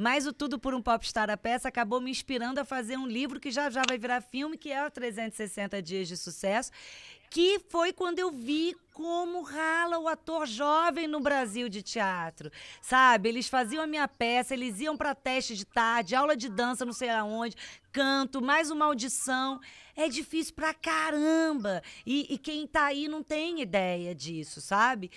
Mas o Tudo por um Popstar, a peça, acabou me inspirando a fazer um livro que já já vai virar filme, que é o 360 Dias de Sucesso, que foi quando eu vi como rala o ator jovem no Brasil de teatro, sabe? Eles faziam a minha peça, eles iam para teste de tarde, aula de dança, não sei aonde, canto, mais uma audição. É difícil pra caramba. E, e quem tá aí não tem ideia disso, sabe?